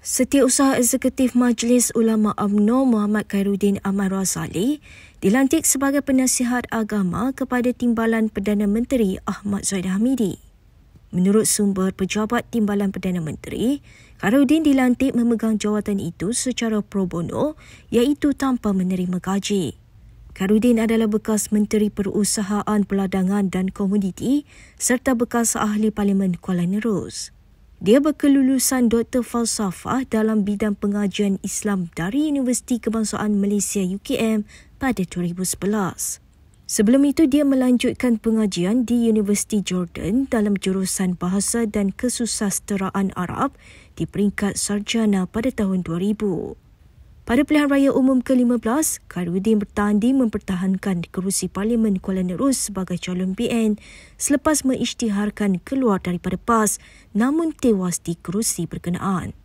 Setiausaha Eksekutif Majlis Ulama UMNO Muhammad Khairuddin Ahmad Razali dilantik sebagai penasihat agama kepada Timbalan Perdana Menteri Ahmad Zaid Hamidi. Menurut sumber pejabat Timbalan Perdana Menteri, Khairuddin dilantik memegang jawatan itu secara pro bono iaitu tanpa menerima gaji. Karudin adalah bekas Menteri Perusahaan Peladangan dan Komoditi serta bekas Ahli Parlimen Kuala Nerus. Dia berkelulusan doktor falsafah dalam bidang pengajian Islam dari Universiti Kebangsaan Malaysia UKM pada 2011. Sebelum itu, dia melanjutkan pengajian di Universiti Jordan dalam jurusan Bahasa dan Kesusasteraan Arab di peringkat Sarjana pada tahun 2000. Pada pilihan raya umum ke-15, Karudin bertanding mempertahankan kerusi Parlimen Kuala Nerus sebagai calon PN selepas mengisytiharkan keluar daripada PAS namun tewas di kerusi berkenaan.